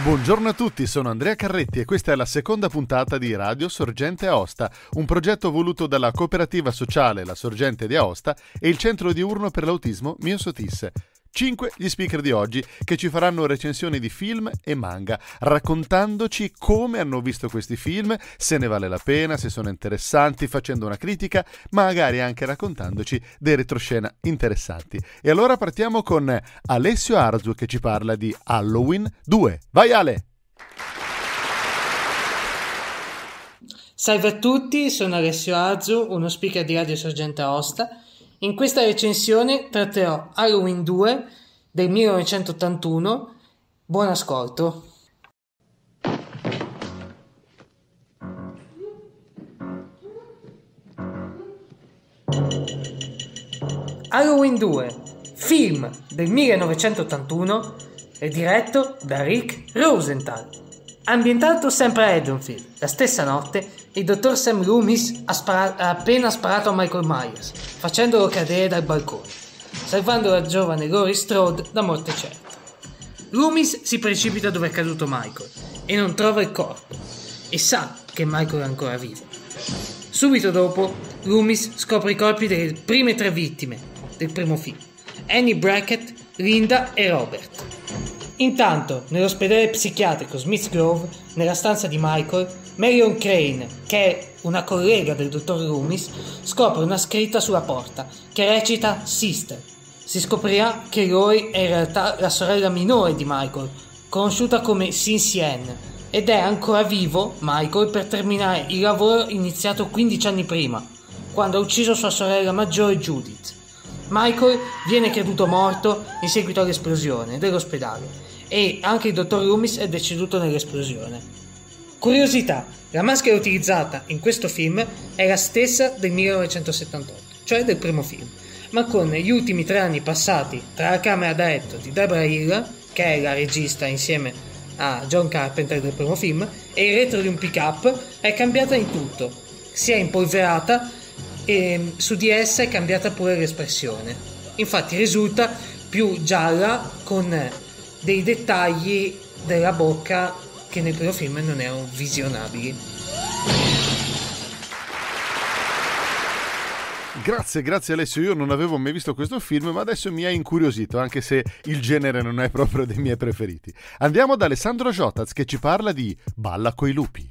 Buongiorno a tutti, sono Andrea Carretti e questa è la seconda puntata di Radio Sorgente Aosta, un progetto voluto dalla cooperativa sociale La Sorgente di Aosta e il centro diurno per l'autismo Mio Sotisse. 5 gli speaker di oggi che ci faranno recensioni di film e manga, raccontandoci come hanno visto questi film, se ne vale la pena, se sono interessanti, facendo una critica, magari anche raccontandoci dei retroscena interessanti. E allora partiamo con Alessio Arzu che ci parla di Halloween 2. Vai Ale! Salve a tutti, sono Alessio Arzu, uno speaker di Radio Sorgente Aosta in questa recensione tratterò Halloween 2 del 1981. Buon ascolto. Halloween 2, film del 1981, è diretto da Rick Rosenthal. Ambientato sempre a Haddonfield, la stessa notte il dottor Sam Loomis ha, spara- ha appena sparato a Michael Myers, facendolo cadere dal balcone, salvando la giovane Lori Strode da morte certa. Loomis si precipita dove è caduto Michael e non trova il corpo, e sa che Michael è ancora vivo. Subito dopo, Loomis scopre i corpi delle prime tre vittime del primo film, Annie Brackett, Linda e Robert. Intanto, nell'ospedale psichiatrico Smith Grove, nella stanza di Michael, Marion Crane, che è una collega del dottor Loomis, scopre una scritta sulla porta che recita Sister. Si scoprirà che Roy è in realtà la sorella minore di Michael, conosciuta come Sin Sien, ed è ancora vivo Michael per terminare il lavoro iniziato 15 anni prima, quando ha ucciso sua sorella maggiore Judith. Michael viene creduto morto in seguito all'esplosione dell'ospedale e anche il dottor Loomis è deceduto nell'esplosione. Curiosità, la maschera utilizzata in questo film è la stessa del 1978, cioè del primo film, ma con gli ultimi tre anni passati tra la camera da letto di Deborah Hill, che è la regista insieme a John Carpenter del primo film, e il retro di un pick-up, è cambiata in tutto, si è impolverata e ehm, su di essa è cambiata pure l'espressione. Infatti risulta più gialla con dei dettagli della bocca che nel primo film non erano visionabili. Grazie, grazie Alessio. Io non avevo mai visto questo film, ma adesso mi ha incuriosito, anche se il genere non è proprio dei miei preferiti. Andiamo ad Alessandro Jotaz che ci parla di Balla coi lupi.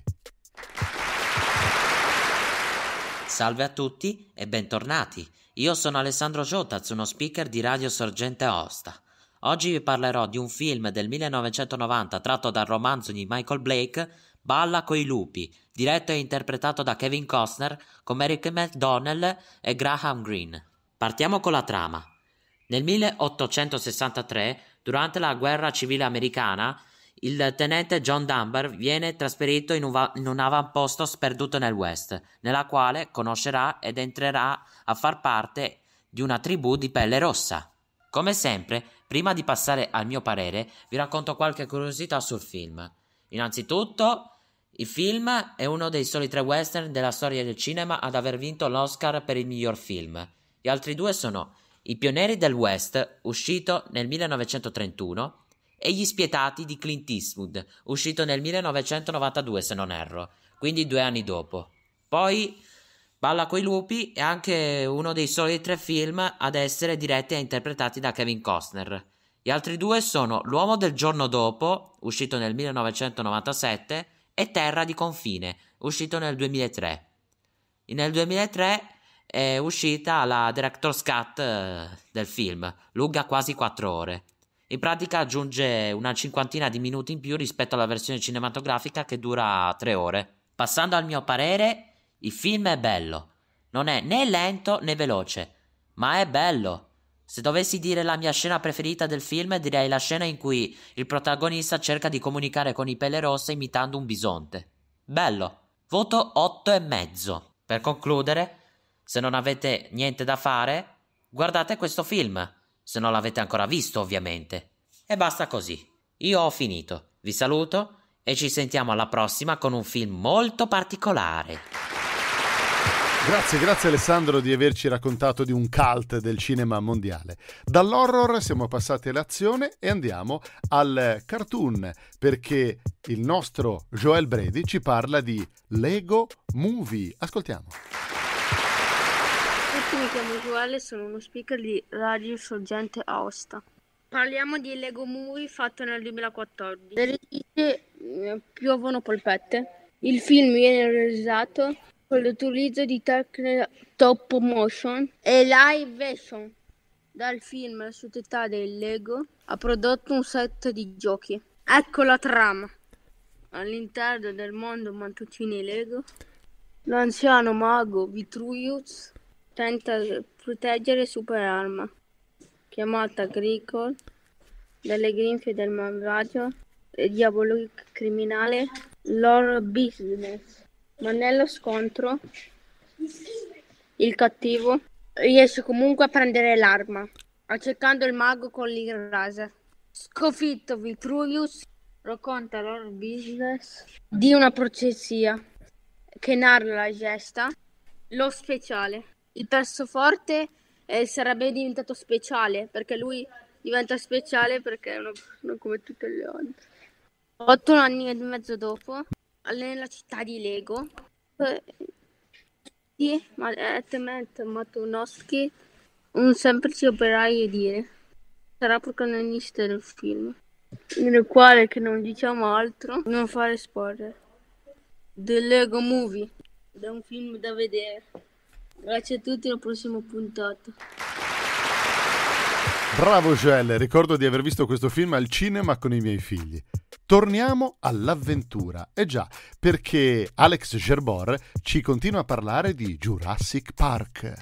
Salve a tutti e bentornati. Io sono Alessandro Jotaz, uno speaker di Radio Sorgente Aosta. Oggi vi parlerò di un film del 1990 tratto dal romanzo di Michael Blake, Balla coi lupi, diretto e interpretato da Kevin Costner con Eric McDonnell e Graham Greene. Partiamo con la trama. Nel 1863, durante la guerra civile americana, il tenente John Dunbar viene trasferito in un, va- in un avamposto sperduto nel West, nella quale conoscerà ed entrerà a far parte di una tribù di pelle rossa. Come sempre, prima di passare al mio parere, vi racconto qualche curiosità sul film. Innanzitutto, il film è uno dei soli tre western della storia del cinema ad aver vinto l'Oscar per il miglior film. Gli altri due sono I pionieri del West, uscito nel 1931, e Gli spietati di Clint Eastwood, uscito nel 1992 se non erro, quindi due anni dopo. Poi Balla coi lupi è anche uno dei soli tre film ad essere diretti e interpretati da Kevin Costner. Gli altri due sono L'uomo del giorno dopo, uscito nel 1997, e Terra di confine, uscito nel 2003. Nel 2003 è uscita la director's cut eh, del film, lunga quasi 4 ore. In pratica aggiunge una cinquantina di minuti in più rispetto alla versione cinematografica che dura 3 ore. Passando al mio parere, il film è bello. Non è né lento né veloce, ma è bello. Se dovessi dire la mia scena preferita del film, direi la scena in cui il protagonista cerca di comunicare con i pelle rosse imitando un bisonte. Bello. Voto 8,5. Per concludere, se non avete niente da fare, guardate questo film, se non l'avete ancora visto, ovviamente. E basta così. Io ho finito. Vi saluto e ci sentiamo alla prossima con un film molto particolare. Grazie, grazie Alessandro di averci raccontato di un cult del cinema mondiale. Dall'horror siamo passati all'azione e andiamo al cartoon perché il nostro Joel Brady ci parla di Lego Movie. Ascoltiamo. Io mi chiamo Joel e sono uno speaker di Radio Sorgente Aosta. Parliamo di Lego Movie fatto nel 2014. Le registe eh, piovono polpette. Il film viene realizzato con l'utilizzo di tecniche top motion e live action. Dal film La società del Lego ha prodotto un set di giochi. Ecco la trama. All'interno del mondo Mantuccini Lego, l'anziano mago Vitruvius tenta di proteggere Super Arma, chiamata Gricol, dalle grinfie del malvagio e diabolico criminale Lord Business. Ma nello scontro il cattivo riesce comunque a prendere l'arma, accecando il mago con l'Ir sconfitto Scofitto Vitruvius racconta loro business di una processia che narra la gesta, lo speciale. Il terzo forte eh, sarebbe diventato speciale perché lui diventa speciale perché non, non come tutte le altre. Otto anni e mezzo dopo nella città di Lego di eh. Matt eh, Matunowski, un semplice operaio edile. Sarà protagonista del film, nel quale, che non diciamo altro, non fare spoiler. The Lego Movie, è un film da vedere. Grazie a tutti, alla prossima puntata. Bravo Joel, ricordo di aver visto questo film al cinema con i miei figli. Torniamo all'avventura. E eh già, perché Alex Gerbor ci continua a parlare di Jurassic Park.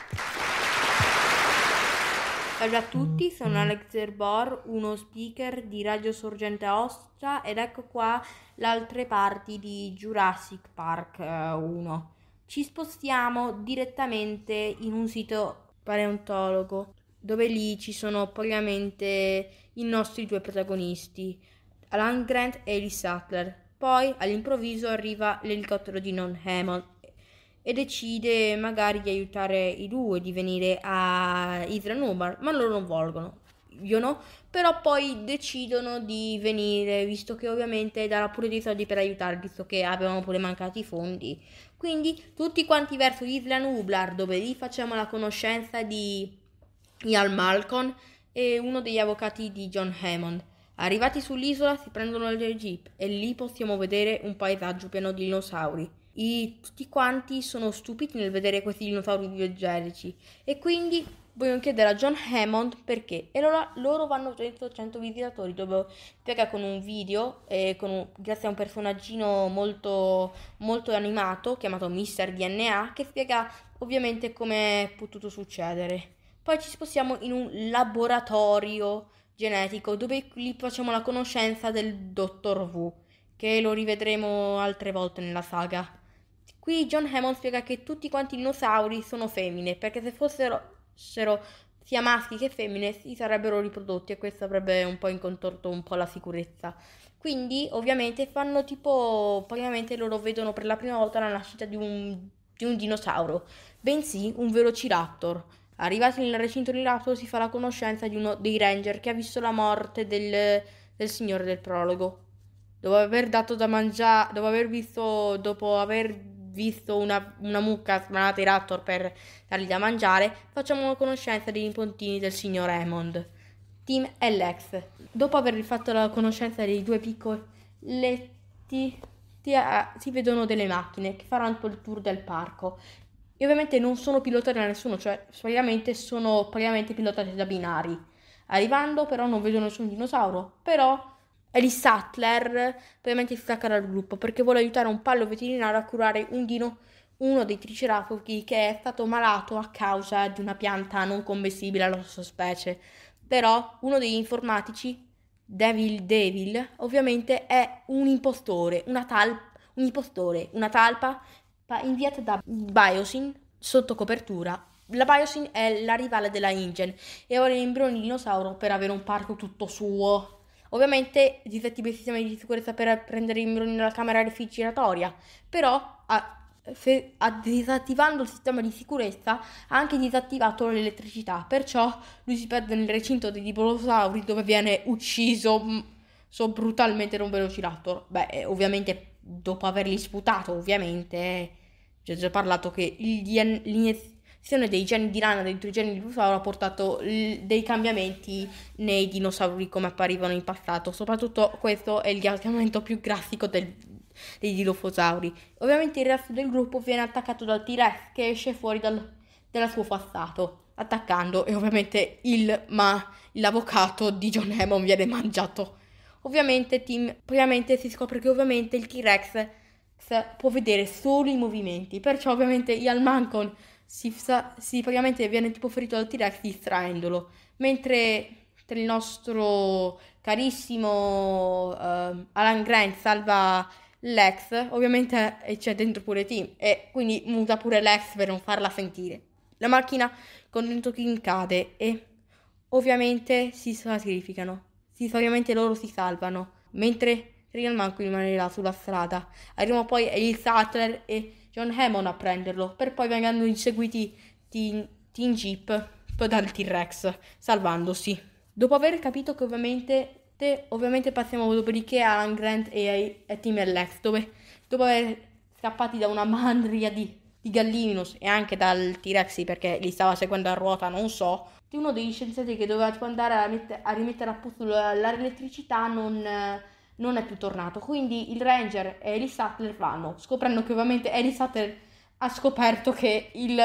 Ciao a tutti, sono Alex Gerbor, uno speaker di Radio Sorgente Ostra ed ecco qua le altre parti di Jurassic Park 1. Eh, ci spostiamo direttamente in un sito paleontologo, dove lì ci sono praticamente i nostri due protagonisti Alan Grant e Ellie Sattler. Poi all'improvviso arriva l'elicottero di Non Hammond e decide magari di aiutare i due di venire a Isra Nubar, ma loro non volgono. Io no, però poi decidono di venire, visto che ovviamente darà pure dei soldi per aiutarli, visto che avevano pure mancati i fondi. Quindi tutti quanti verso Isla Nublar, dove lì facciamo la conoscenza di Ian Malcolm e uno degli avvocati di John Hammond. Arrivati sull'isola si prendono il jeep e lì possiamo vedere un paesaggio pieno di dinosauri. I, tutti quanti sono stupiti nel vedere questi dinosauri biogenici e quindi vogliono chiedere a John Hammond perché e allora loro vanno 100, 100 visitatori dove spiega con un video e un, grazie a un personaggino molto, molto animato chiamato Mr. DNA che spiega ovviamente come è potuto succedere poi ci spostiamo in un laboratorio genetico, dove gli facciamo la conoscenza del dottor Wu, che lo rivedremo altre volte nella saga. Qui John Hammond spiega che tutti quanti i dinosauri sono femmine, perché se fossero sia maschi che femmine si sarebbero riprodotti e questo avrebbe un po' incontorto un po' la sicurezza. Quindi ovviamente fanno tipo, praticamente loro vedono per la prima volta la nascita di un, di un dinosauro, bensì un velociraptor Arrivati nel recinto di Lapto si fa la conoscenza di uno dei ranger che ha visto la morte del, del signore del prologo. Dopo aver dato da mangiare, dopo aver visto, dopo aver visto una, una mucca smanata i raptor per dargli da mangiare, facciamo la conoscenza dei nipotini del signor Hammond. Tim e Lex. Dopo aver fatto la conoscenza dei due piccoletti, eh, si vedono delle macchine che faranno il tour del parco io ovviamente non sono pilotati da nessuno, cioè praticamente sono praticamente pilotati da binari. Arrivando però non vedo nessun dinosauro, però è lì Sattler ovviamente si stacca dal gruppo perché vuole aiutare un pallo veterinario a curare un dino, uno dei triceratopi che è stato malato a causa di una pianta non commestibile alla sua specie. Però uno degli informatici, Devil Devil, ovviamente è un impostore, una talpa un impostore, una talpa inviata da Biosyn sotto copertura. La Biosyn è la rivale della Ingen e ora è embrione di dinosauro per avere un parco tutto suo. Ovviamente disattiva il sistema di sicurezza per prendere i embrioni nella camera refrigeratoria, però a, se, a, disattivando il sistema di sicurezza ha anche disattivato l'elettricità, perciò lui si perde nel recinto dei dinosauri dove viene ucciso mm, so, brutalmente da un velociraptor. Beh, ovviamente dopo averli sputato ovviamente, cioè, ho già parlato che l'iniezione dei geni di rana dentro i geni di dinosauro ha portato l- dei cambiamenti nei dinosauri come apparivano in passato, soprattutto questo è il cambiamento più grafico del, dei dilofosauri. Ovviamente il resto del gruppo viene attaccato dal T-Rex che esce fuori dal, dal suo passato attaccando e ovviamente il ma l'avvocato di John Hammond viene mangiato Ovviamente, team, ovviamente si scopre che ovviamente il T-Rex può vedere solo i movimenti, perciò ovviamente Yalmancon si, si praticamente viene tipo ferito dal T-Rex distraendolo, mentre il nostro carissimo uh, Alan Grant salva l'ex, ovviamente eh, c'è dentro pure Tim e quindi muta pure l'ex per non farla sentire. La macchina con dentro Kim cade e ovviamente si sacrificano. Sicuramente loro si salvano, mentre Real Manco rimane là sulla strada. Arrivano poi Elisa Sattler e John Hammond a prenderlo, per poi vengono inseguiti in, in jeep dal T-Rex, salvandosi. Dopo aver capito che ovviamente, te, ovviamente passiamo dopodiché a Alan Grant e a, a Team LX, dove dopo aver scappati da una mandria di, di Gallinus e anche dal T-Rex perché li stava seguendo a ruota, non so, di uno degli scienziati che doveva andare a, met- a rimettere a posto l'elettricità non, non, è più tornato. Quindi il Ranger e Ellie Sattler vanno, scoprendo che ovviamente Ellie Sattler ha scoperto che il,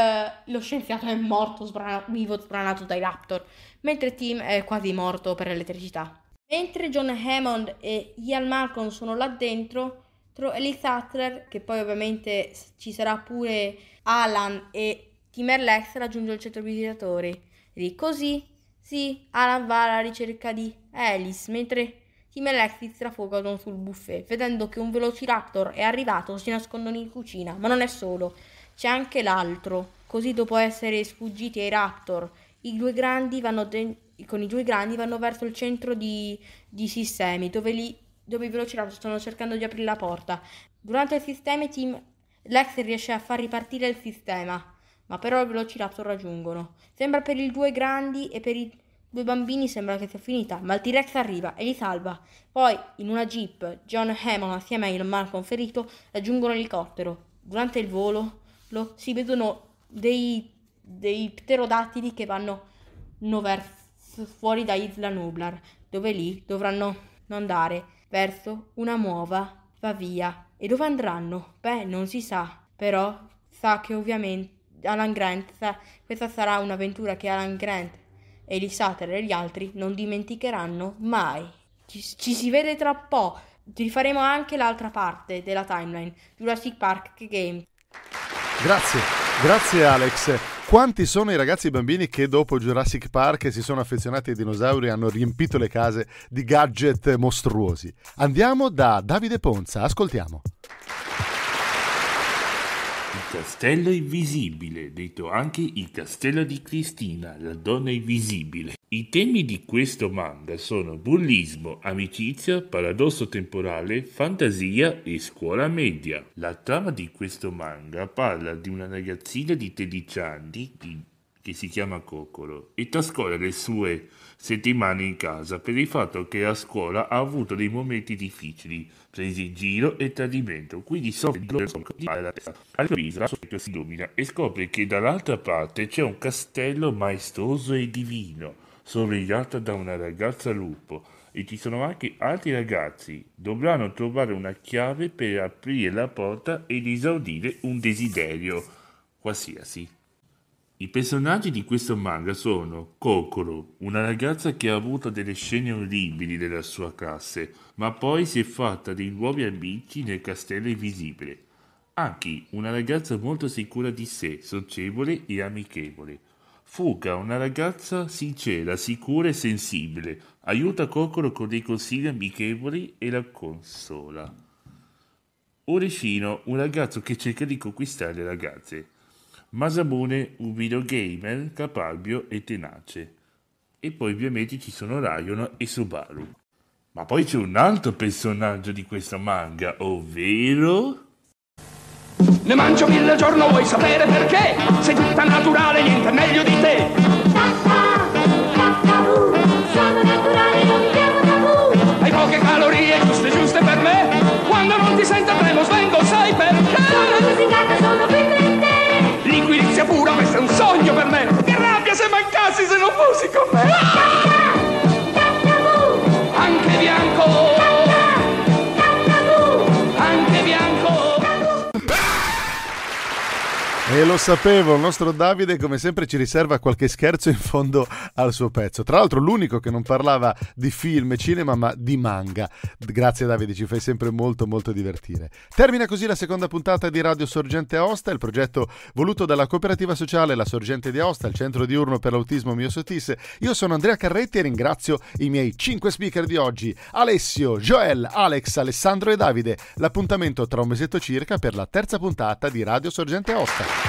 lo scienziato è morto, sbrana- vivo, sbranato dai raptor, mentre Tim è quasi morto per l'elettricità. Mentre John Hammond e Ian Malcolm sono là dentro, tro- Ellie Sattler, che poi ovviamente ci sarà pure Alan e Timer Lex, raggiunge il centro visitatori. Così sì, Alan va alla ricerca di Alice, mentre Tim e Lexi strafogano sul buffet, vedendo che un velociraptor è arrivato, si nascondono in cucina, ma non è solo, c'è anche l'altro. Così dopo essere sfuggiti ai raptor, i due grandi vanno dentro con i due grandi vanno verso il centro di, di sistemi dove, li, dove i velociraptor stanno cercando di aprire la porta. Durante il sistema team, Lexi riesce a far ripartire il sistema ma però i Velociraptor raggiungono. Sembra per i due grandi e per i due bambini sembra che sia finita, ma il T-Rex arriva e li salva. Poi, in una jeep, John Hammond assieme a Elon Malcolm ferito raggiungono l'elicottero. Durante il volo lo, si vedono dei, dei pterodattili che vanno verso, fuori da Isla Nublar, dove lì dovranno andare verso una nuova va E dove andranno? Beh, non si sa, però sa che ovviamente Alan Grant, questa sarà un'avventura che Alan Grant e gli e gli altri non dimenticheranno mai. Ci, ci si vede tra po'. Rifaremo anche l'altra parte della timeline, Jurassic Park Game. Grazie, grazie Alex. Quanti sono i ragazzi e i bambini che dopo Jurassic Park si sono affezionati ai dinosauri e hanno riempito le case di gadget mostruosi? Andiamo da Davide Ponza, ascoltiamo. Il castello invisibile, detto anche il castello di Cristina, la donna invisibile. I temi di questo manga sono bullismo, amicizia, paradosso temporale, fantasia e scuola media. La trama di questo manga parla di una ragazzina di 13 anni di che si chiama Coccolo, e trascorre le sue settimane in casa per il fatto che a scuola ha avuto dei momenti difficili, presi in giro e tradimento, quindi soffre di fare la testa. All'improvviso la sua si illumina e scopre che dall'altra parte c'è un castello maestoso e divino, sorvegliato da una ragazza lupo, e ci sono anche altri ragazzi. Dovranno trovare una chiave per aprire la porta ed esaudire un desiderio qualsiasi. I personaggi di questo manga sono Kokoro, una ragazza che ha avuto delle scene orribili della sua classe, ma poi si è fatta dei nuovi amici nel castello invisibile. Anki, una ragazza molto sicura di sé, socievole e amichevole. Fuga, una ragazza sincera, sicura e sensibile, aiuta Kokoro con dei consigli amichevoli e la consola. Oreshino, un ragazzo che cerca di conquistare le ragazze. Masamune Ubido Gamer, Capalbio e Tenace. E poi ovviamente ci sono Ryan e Subaru. Ma poi c'è un altro personaggio di questo manga, ovvero... Ne mangio mille al giorno, vuoi sapere perché? Sei tutta naturale, niente meglio di te spaccassi se non fossi con me! E lo sapevo, il nostro Davide come sempre ci riserva qualche scherzo in fondo al suo pezzo. Tra l'altro l'unico che non parlava di film e cinema ma di manga. Grazie Davide, ci fai sempre molto molto divertire. Termina così la seconda puntata di Radio Sorgente Aosta, il progetto voluto dalla cooperativa sociale La Sorgente di Aosta, il centro diurno per l'autismo Mio Sotis. Io sono Andrea Carretti e ringrazio i miei cinque speaker di oggi, Alessio, Joel, Alex, Alessandro e Davide. L'appuntamento tra un mesetto circa per la terza puntata di Radio Sorgente Aosta.